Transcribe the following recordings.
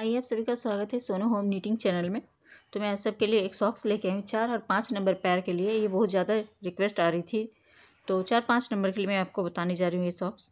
आइए आप सभी का स्वागत है सोनू होम नीटिंग चैनल में तो मैं सबके लिए एक सॉक्स लेके आई हूँ चार और पाँच नंबर पैर के लिए ये बहुत ज़्यादा रिक्वेस्ट आ रही थी तो चार पाँच नंबर के लिए मैं आपको बताने जा रही हूँ ये सॉक्स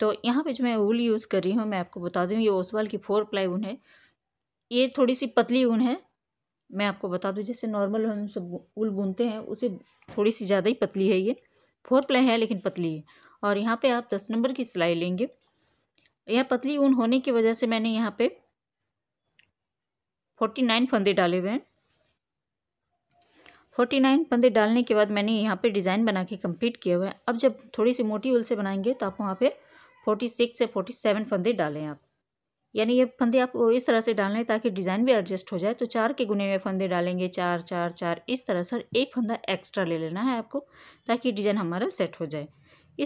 तो यहाँ पे जो मैं ऊल यूज़ कर रही हूँ मैं आपको बता दूँ ये ओसवाल की फोर प्लाई ऊन है ये थोड़ी सी पतली ऊन है मैं आपको बता दूँ जैसे नॉर्मल हम सब ऊल बुनते हैं उसे थोड़ी सी ज़्यादा ही पतली है ये फोर प्लाई है लेकिन पतली है और यहाँ पर आप दस नंबर की सिलाई लेंगे यह पतली ऊन होने की वजह से मैंने यहाँ पर फोर्टी नाइन फंदे डाले हुए हैं फोर्टी नाइन फंदे डालने के बाद मैंने यहाँ पे डिज़ाइन बना के कम्प्लीट किया हुआ है अब जब थोड़ी सी मोटी उल से बनाएंगे तो आप वहाँ पे फोर्टी सिक्स से फोर्टी सेवन फंदे डालें आप यानी ये फंदे आप इस तरह से डालें ताकि डिज़ाइन भी एडजस्ट हो जाए तो चार के गुने में फंदे डालेंगे चार चार चार इस तरह से एक फंदा एक्स्ट्रा ले लेना है आपको ताकि डिज़ाइन हमारा सेट हो जाए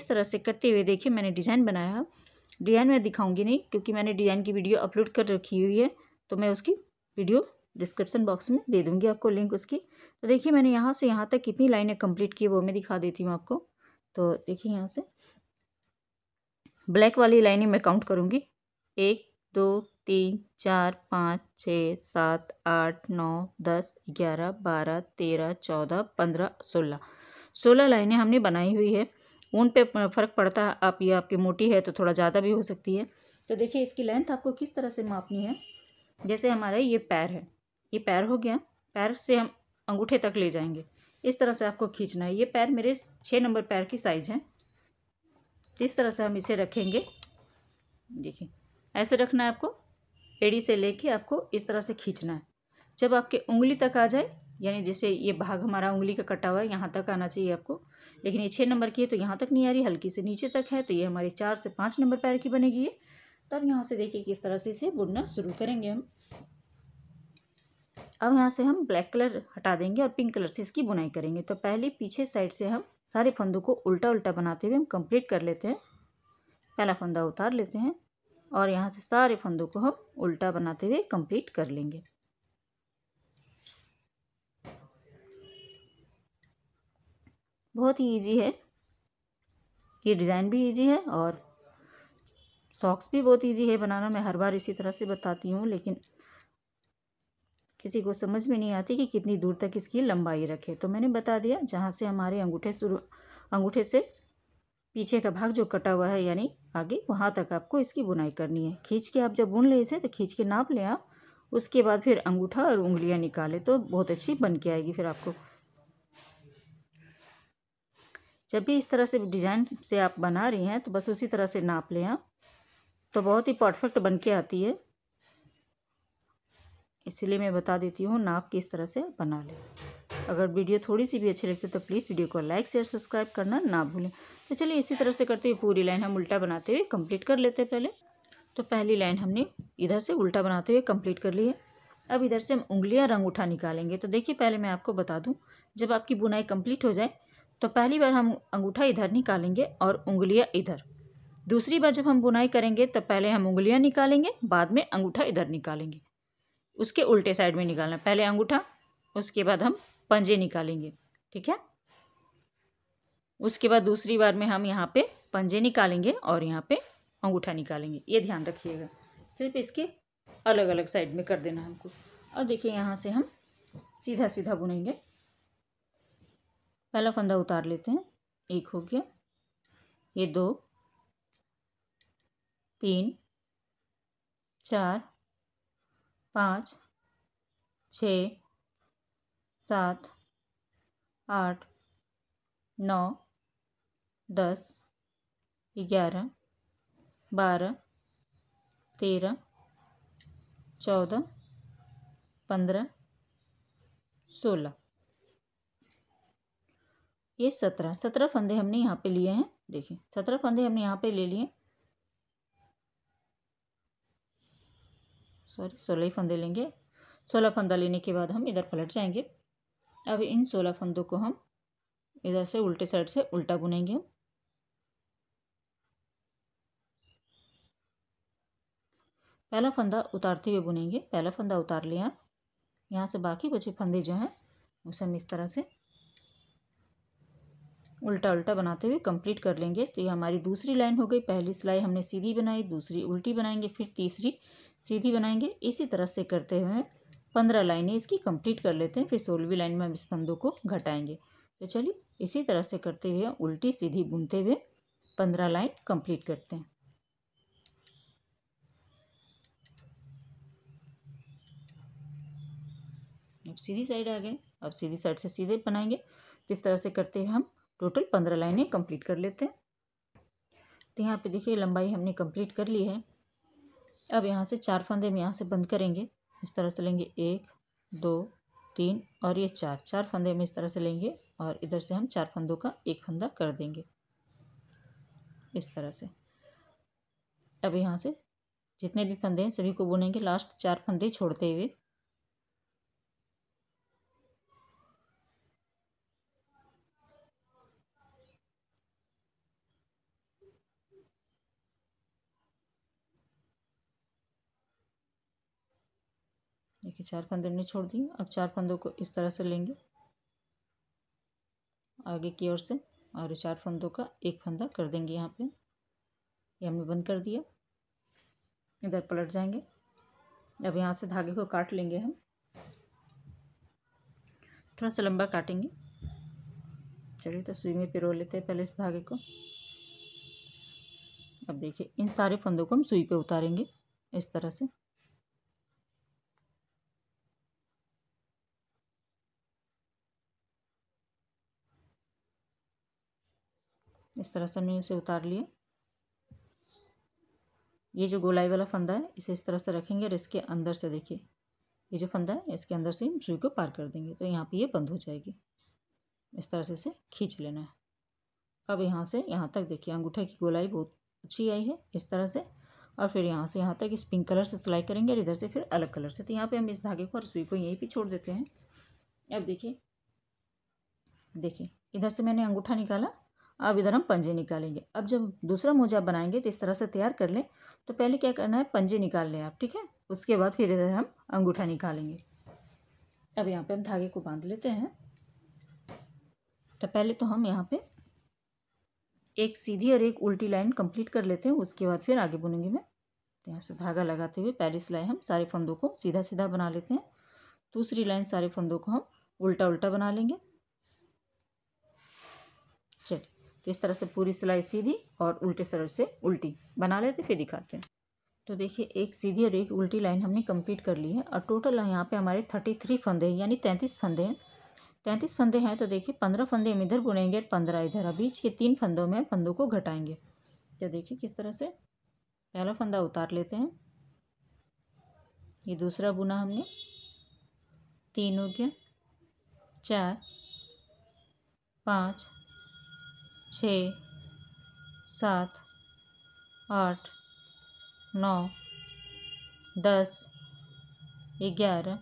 इस तरह से करते हुए देखिए मैंने डिज़ाइन बनाया डिज़ाइन मैं दिखाऊंगी नहीं क्योंकि मैंने डिज़ाइन की वीडियो अपलोड कर रखी हुई है तो मैं उसकी वीडियो डिस्क्रिप्सन बॉक्स में दे दूँगी आपको लिंक उसकी तो देखिए मैंने यहाँ से यहाँ तक कितनी लाइनें कंप्लीट की वो मैं दिखा देती हूँ आपको तो देखिए यहाँ से ब्लैक वाली लाइनें मैं काउंट करूँगी एक दो तीन चार पाँच छः सात आठ नौ दस ग्यारह बारह तेरह चौदह पंद्रह सोलह सोलह लाइनें हमने बनाई हुई है उन पे फ़र्क पड़ता है आप ये आपकी मोटी है तो थोड़ा ज़्यादा भी हो सकती है तो देखिए इसकी लेंथ आपको किस तरह से मापनी है जैसे हमारा ये पैर है ये पैर हो गया पैर से हम अंगूठे तक ले जाएंगे इस तरह से आपको खींचना है ये पैर मेरे छः नंबर पैर की साइज़ है इस तरह से हम इसे रखेंगे देखिए ऐसे रखना है आपको एड़ी से लेके आपको इस तरह से खींचना है जब आपके उंगली तक आ जाए यानी जैसे ये भाग हमारा उंगली का कटा हुआ है यहाँ तक आना चाहिए आपको लेकिन ये छः नंबर की है तो यहाँ तक नहीं आ रही हल्की से नीचे तक है तो ये हमारी चार से पाँच नंबर पैर की बनेगी ये तब यहाँ से देखिए किस तरह से इसे बुनना शुरू करेंगे हम अब यहाँ से हम ब्लैक कलर हटा देंगे और पिंक कलर से इसकी बुनाई करेंगे तो पहले पीछे साइड से हम सारे फंदों को उल्टा उल्टा बनाते हुए हम कंप्लीट कर लेते हैं पहला फंदा उतार लेते हैं और यहाँ से सारे फंदों को हम उल्टा बनाते हुए कंप्लीट कर लेंगे बहुत ही ईजी है ये डिज़ाइन भी ईजी है और सॉक्स भी बहुत ईजी है बनाना मैं हर बार इसी तरह से बताती हूँ लेकिन किसी को समझ में नहीं आती कि कितनी दूर तक इसकी लंबाई रखे तो मैंने बता दिया जहाँ से हमारे अंगूठे शुरू अंगूठे से पीछे का भाग जो कटा हुआ है यानी आगे वहाँ तक आपको इसकी बुनाई करनी है खींच के आप जब बुन लें इसे तो खींच के नाप लें आप उसके बाद फिर अंगूठा और उंगलियाँ निकालें तो बहुत अच्छी बन के आएगी फिर आपको जब भी इस तरह से डिज़ाइन से आप बना रही हैं तो बस उसी तरह से नाप लें आप तो बहुत ही परफेक्ट बन के आती है इसलिए मैं बता देती हूँ नाप किस तरह से बना लें अगर वीडियो थोड़ी सी भी अच्छी लगती है तो प्लीज़ वीडियो को लाइक शेयर सब्सक्राइब करना ना भूलें तो चलिए इसी तरह से करते हुए पूरी लाइन हम उल्टा बनाते हुए कंप्लीट कर लेते हैं पहले तो पहली लाइन हमने इधर से उल्टा बनाते हुए कंप्लीट कर ली है अब इधर से हम उंगलियां रंग उठा निकालेंगे तो देखिए पहले मैं आपको बता दूँ जब आपकी बुनाई कम्प्लीट हो जाए तो पहली बार हम अंगूठा इधर निकालेंगे और उंगलियाँ इधर दूसरी बार जब हम बुनाई करेंगे तब पहले हम उंगलियां निकालेंगे बाद में अंगूठा इधर निकालेंगे उसके उल्टे साइड में निकालना पहले अंगूठा उसके बाद हम पंजे निकालेंगे ठीक है उसके बाद दूसरी बार में हम यहाँ पे पंजे निकालेंगे और यहाँ पे अंगूठा निकालेंगे ये ध्यान रखिएगा सिर्फ इसके अलग अलग साइड में कर देना हमको और देखिए यहाँ से हम सीधा सीधा बुनेंगे पहला फंदा उतार लेते हैं एक हो गया ये दो तीन चार पाँच छ सात आठ नौ दस ग्यारह बारह तेरह चौदह पंद्रह सोलह ये सत्रह सत्रह फंदे हमने यहाँ पे लिए हैं देखिए सत्रह फंदे हमने यहाँ पे ले लिए सॉरी सोलह ही फंदे लेंगे सोलह फंदा लेने के बाद हम इधर पलट जाएंगे अब इन सोलह फंदों को हम इधर से उल्टे साइड से उल्टा बुनेंगे हम पहला फंदा उतारते हुए बुनेंगे पहला फंदा उतार लिया यहाँ से बाकी बचे फंदे जो हैं उसे हम इस तरह से उल्टा उल्टा बनाते हुए कंप्लीट कर लेंगे तो ये हमारी दूसरी लाइन हो गई पहली सिलाई हमने सीधी बनाई दूसरी उल्टी बनाएंगे फिर तीसरी सीधी बनाएंगे इसी तरह से करते हुए पंद्रह लाइनें इसकी कंप्लीट कर लेते हैं फिर सोलहवीं लाइन में हम इस फंदों को घटाएंगे तो चलिए इसी तरह से करते हुए उल्टी सीधी बुनते हुए पंद्रह लाइन कंप्लीट करते हैं अब सीधी साइड आ गए अब सीधी साइड से सीधे बनाएंगे इस तरह से करते हुए हम टोटल पंद्रह लाइनें कंप्लीट कर लेते हैं तो यहाँ पे देखिए लंबाई हमने कंप्लीट कर ली है अब यहाँ से चार फंदे हम यहाँ से बंद करेंगे इस तरह से लेंगे एक दो तीन और ये चार चार फंदे हम इस तरह से लेंगे और इधर से हम चार फंदों का एक फंदा कर देंगे इस तरह से अब यहाँ से जितने भी फंदे हैं सभी को बुनेंगे लास्ट चार फंदे छोड़ते हुए देखिए चार फंदे हमने छोड़ दिए अब चार फंदों को इस तरह से लेंगे आगे की ओर से और चार फंदों का एक फंदा कर देंगे यहाँ पे ये हमने बंद कर दिया इधर पलट जाएंगे अब यहाँ से धागे को काट लेंगे हम थोड़ा सा लंबा काटेंगे चलिए तो सुई में पिरो लेते हैं पहले इस धागे को अब देखिए इन सारे फंदों को हम सुई पे उतारेंगे इस तरह से इस तरह से हमने उसे उतार लिए ये जो गोलाई वाला फंदा है इसे इस तरह से रखेंगे और इसके अंदर से देखिए ये जो फंदा है इसके अंदर से हम सुई को पार कर देंगे तो यहाँ पे ये बंद हो जाएगी इस तरह से इसे खींच लेना है अब यहाँ से यहाँ तक देखिए अंगूठे की गोलाई बहुत अच्छी आई है इस तरह से और फिर यहाँ से यहाँ तक इस पिंक कलर से सिलाई करेंगे और इधर से फिर अलग कलर से तो यहाँ पे हम इस धागे को और सुई को यहीं पे छोड़ देते हैं अब देखिए देखिए इधर से मैंने अंगूठा निकाला अब इधर हम पंजे निकालेंगे अब जब दूसरा मोजा बनाएंगे तो इस तरह से तैयार कर लें तो पहले क्या करना है पंजे निकाल लें आप ठीक है उसके बाद फिर इधर हम अंगूठा निकालेंगे अब यहाँ पे हम धागे को बांध लेते हैं तो पहले तो हम यहाँ पे एक सीधी और एक उल्टी लाइन कंप्लीट कर लेते हैं उसके बाद फिर आगे बुनेंगे मैं तो यहाँ से धागा लगाते हुए पहली सिलाई हम सारे फंदों को सीधा सीधा बना लेते हैं दूसरी लाइन सारे फंदों को हम उल्टा उल्टा बना लेंगे चलिए तो इस तरह से पूरी सिलाई सीधी और उल्टे सर से उल्टी बना लेते फिर दिखाते हैं तो देखिए एक सीधी और एक उल्टी लाइन हमने कंप्लीट कर ली है और टोटल यहाँ पे हमारे थर्टी थ्री फंदे हैं यानी तैंतीस फंदे हैं तैंतीस फंदे हैं तो देखिए पंद्रह फंदे हम इधर बुनेंगे और पंद्रह इधर और बीच के तीन फंदों में फंदों को घटाएंगे तो देखिए किस तरह से पहला फंदा उतार लेते हैं ये दूसरा बुना हमने तीन हो गया चार पाँच छः सात आठ नौ दस ग्यारह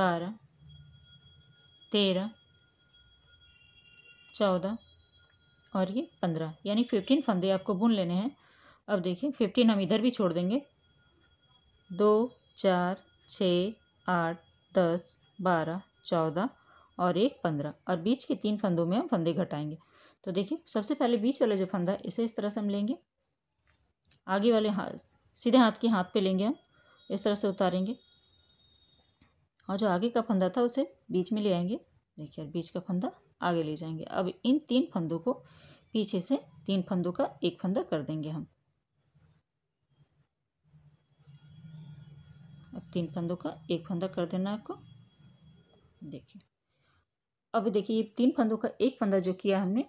बारह तेरह चौदह और ये पंद्रह यानी फिफ्टीन फंदे आपको बुन लेने हैं अब देखिए फिफ्टीन हम इधर भी छोड़ देंगे दो चार छः आठ दस बारह चौदह और एक पंद्रह और बीच के तीन फंदों में हम फंदे घटाएंगे तो देखिए सबसे पहले बीच वाला जो फंदा है इसे इस तरह से हम लेंगे आगे वाले हाथ सीधे हाथ के हाथ पे लेंगे हम इस तरह से उतारेंगे और जो आगे का फंदा था उसे बीच में ले आएंगे देखिए और बीच का फंदा आगे ले जाएंगे अब इन तीन फंदों को पीछे से तीन फंदों का एक फंदा कर देंगे हम अब तीन फंदों का एक फंदा कर देना आपको देखिए अब देखिए ये तीन फंदों का एक फंदा जो किया हमने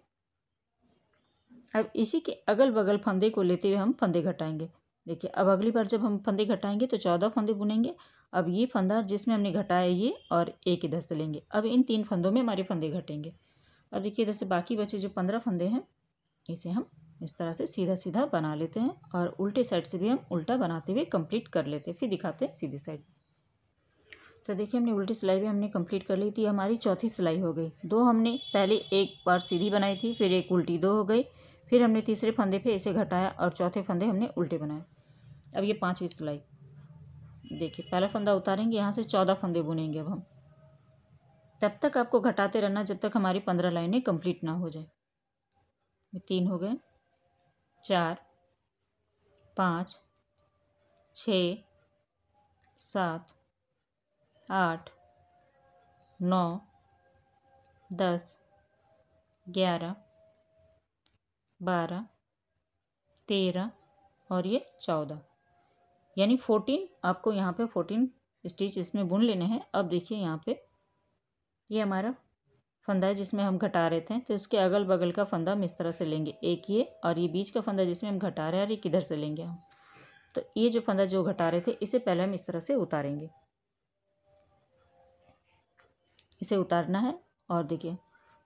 अब इसी के अगल बगल फंदे को लेते हुए हम फंदे घटाएंगे देखिए अब अगली बार जब हम फंदे घटाएंगे तो चौदह फंदे बुनेंगे अब ये फंदा जिसमें हमने घटाया ये और एक इधर से लेंगे अब इन तीन फंदों में हमारे फंदे घटेंगे अब देखिए इधर से बाकी बचे जो पंद्रह फंदे हैं इसे हम इस तरह से सीधा सीधा बना लेते हैं और उल्टे साइड से भी हम उल्टा बनाते हुए कंप्लीट कर लेते हैं फिर दिखाते हैं सीधी साइड तो देखिए हमने उल्टी सिलाई भी हमने कंप्लीट कर ली थी हमारी चौथी सिलाई हो गई दो हमने पहले एक बार सीधी बनाई थी फिर एक उल्टी दो हो गई फिर हमने तीसरे फंदे पे इसे घटाया और चौथे फंदे हमने उल्टे बनाए अब ये पाँच सिलाई देखिए पहला फंदा उतारेंगे यहाँ से चौदह फंदे बुनेंगे अब हम तब तक आपको घटाते रहना जब तक हमारी पंद्रह लाइनें कंप्लीट ना हो जाए तीन हो गए चार पाँच छ सात आठ नौ दस ग्यारह बारह तेरह और ये चौदह यानी फोर्टीन आपको यहाँ पे फोर्टीन स्टिच इसमें बुन लेने हैं अब देखिए यहाँ पे ये हमारा फंदा है जिसमें हम घटा रहे थे तो इसके अगल बगल का फंदा हम इस तरह से लेंगे एक ये और ये बीच का फंदा जिसमें हम घटा रहे हैं और ये किधर से लेंगे हम तो ये जो फंदा जो घटा रहे थे इसे पहले हम इस तरह से उतारेंगे इसे उतारना है और देखिए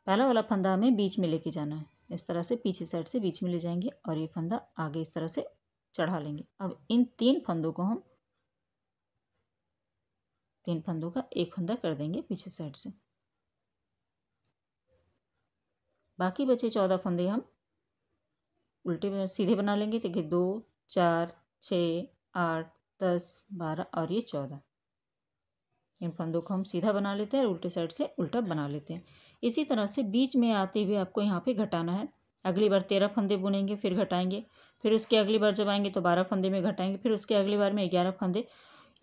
पहला वाला फंदा हमें बीच में लेके जाना है इस तरह से पीछे साइड से बीच में ले जाएंगे और ये फंदा आगे इस तरह से चढ़ा लेंगे अब इन तीन फंदों को हम तीन फंदों का एक फंदा कर देंगे पीछे साइड से बाकी बचे चौदह फंदे हम उल्टे सीधे बना लेंगे देखिए दो चार छ आठ दस बारह और ये चौदह इन फंदों को हम सीधा बना लेते हैं और उल्टे साइड से उल्टा बना लेते हैं इसी तरह से बीच में आते हुए आपको यहाँ पे घटाना है अगली बार तेरह फंदे बुनेंगे फिर घटाएंगे फिर उसके अगली बार जब आएंगे तो बारह फंदे में घटाएंगे फिर उसके अगली बार में ग्यारह फंदे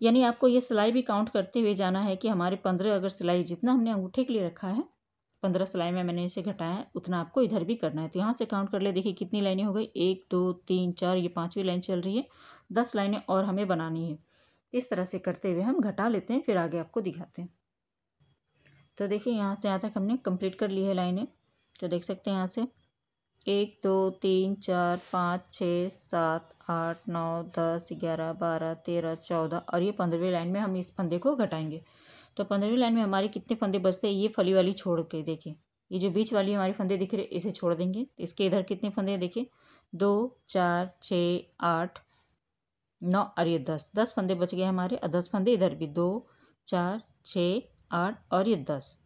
यानी आपको ये सिलाई भी काउंट करते हुए जाना है कि हमारे पंद्रह अगर सिलाई जितना हमने अंगूठे के लिए रखा है पंद्रह सिलाई में मैंने इसे घटाया है उतना आपको इधर भी करना है तो यहाँ से काउंट कर ले देखिए कितनी लाइनें हो गई एक दो तीन चार ये पाँचवीं लाइन चल रही है दस लाइनें और हमें बनानी है इस तरह से करते हुए हम घटा लेते हैं फिर आगे आपको दिखाते हैं तो देखिए यहाँ से यहाँ तक हमने कंप्लीट कर ली है लाइनें तो देख सकते हैं यहाँ से एक दो तीन चार पाँच छः सात आठ नौ दस ग्यारह बारह तेरह चौदह और ये पंद्रहवीं लाइन में हम इस फंदे को घटाएंगे तो पंद्रहवीं लाइन में हमारे कितने फंदे बचते हैं ये फली वाली छोड़ के देखें ये जो बीच वाली हमारे फंदे दिख रहे इसे छोड़ देंगे तो इसके इधर कितने फंदे हैं देखिए दो चार छः आठ नौ और ये दस दस फंदे बच गए हमारे और दस फंदे इधर भी दो चार छः आठ और ये दस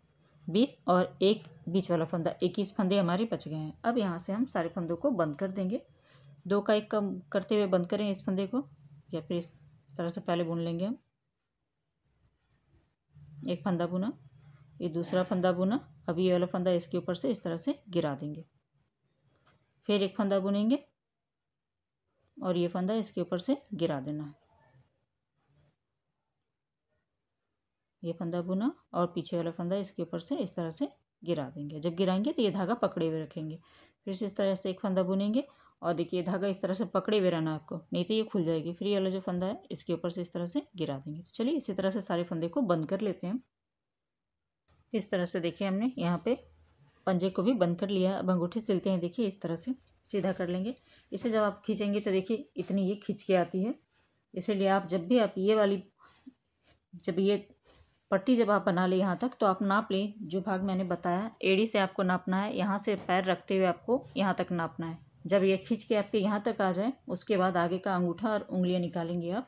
बीस और एक बीच वाला फंदा इक्कीस फंदे हमारे बच गए हैं अब यहाँ से हम सारे फंदों को बंद कर देंगे दो का एक कम करते हुए बंद करें इस फंदे को या फिर इस तरह से पहले बुन लेंगे हम एक फंदा बुना ये दूसरा फंदा बुना अब ये वाला फंदा इसके ऊपर से इस तरह से गिरा देंगे फिर एक फंदा बुनेंगे और ये फंदा इसके ऊपर से गिरा देना है ये फंदा बुना और पीछे वाला फंदा इसके ऊपर से इस तरह से गिरा देंगे जब गिराएंगे तो ये धागा पकड़े हुए रखेंगे फिर से इस तरह से एक फंदा बुनेंगे और देखिए धागा इस तरह से पकड़े हुए रहना आपको नहीं तो ये खुल जाएगी फिर ये वाला जो फंदा है इसके ऊपर से इस तरह से गिरा देंगे तो चलिए इसी तरह से सारे फंदे को बंद कर लेते हैं इस तरह से देखिए हमने यहाँ पर पंजे को भी बंद कर लिया अब अंगूठे सिलते हैं देखिए इस तरह से सीधा कर लेंगे इसे जब आप खींचेंगे तो देखिए इतनी ये खींच के आती है इसीलिए आप जब भी आप ये वाली जब ये पट्टी जब आप बना लें यहाँ तक तो आप नाप लें जो भाग मैंने बताया एड़ी से आपको नापना है यहाँ से पैर रखते हुए आपको यहाँ तक नापना है जब ये खींच के आपके यहाँ तक आ जाए उसके बाद आगे का अंगूठा और उंगलियाँ निकालेंगे आप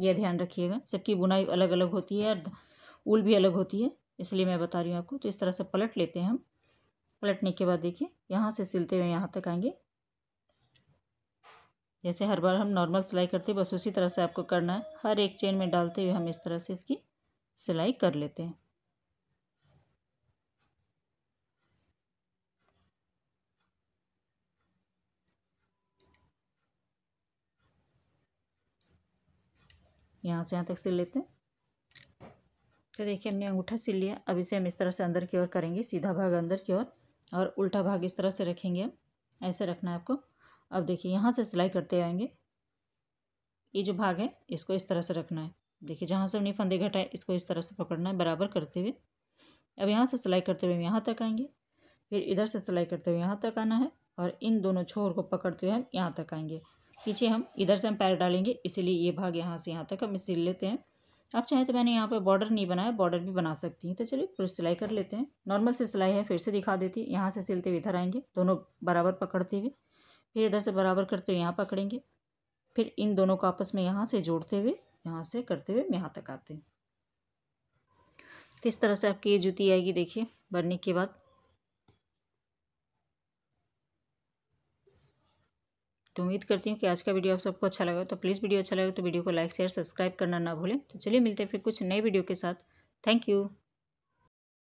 यह ध्यान रखिएगा सबकी बुनाई अलग अलग होती है और ऊल भी अलग होती है इसलिए मैं बता रही हूँ आपको तो इस तरह से पलट लेते हैं हम पलटने के बाद देखिए यहाँ से सिलते हुए यहाँ तक आएंगे जैसे हर बार हम नॉर्मल सिलाई करते बस उसी तरह से आपको करना है हर एक चेन में डालते हुए हम इस तरह से इसकी सिलाई कर लेते हैं यहाँ से यहाँ तक सिल लेते हैं तो देखिए हमने अंगूठा सिल लिया अब इसे हम इस तरह से अंदर की ओर करेंगे सीधा भाग अंदर की ओर और उल्टा भाग इस तरह से रखेंगे ऐसे रखना है आपको अब देखिए यहाँ से सिलाई करते आएंगे ये जो भाग है इसको इस तरह से रखना है देखिए जहाँ से हमने फंदे घटाए इसको इस तरह से पकड़ना है बराबर करते हुए अब यहाँ से सिलाई करते हुए हम यहाँ तक आएंगे फिर इधर से सिलाई करते हुए यहाँ तक आना है और इन दोनों छोर को पकड़ते हुए हम यहाँ तक आएंगे पीछे हम इधर से हम पैर डालेंगे इसीलिए ये भाग यहाँ से यहाँ तक हम सिल लेते हैं आप चाहें तो मैंने यहाँ पर बॉर्डर नहीं बनाया बॉर्डर भी बना सकती हैं तो चलिए फिर सिलाई कर लेते हैं नॉर्मल से सिलाई है फिर से दिखा देती है यहाँ से सिलते हुए इधर आएंगे दोनों बराबर पकड़ते हुए फिर इधर से बराबर करते हुए यहाँ पकड़ेंगे फिर इन दोनों को आपस में यहाँ से जोड़ते हुए यहाँ से करते हुए यहाँ तक आते हैं तो इस तरह से आपकी ये जूती आएगी देखिए भरने के बाद तो उम्मीद करती हूँ कि आज का वीडियो आप सबको अच्छा लगा तो प्लीज़ वीडियो अच्छा लगा तो वीडियो को लाइक शेयर सब्सक्राइब करना ना भूलें तो चलिए मिलते हैं फिर कुछ नए वीडियो के साथ थैंक यू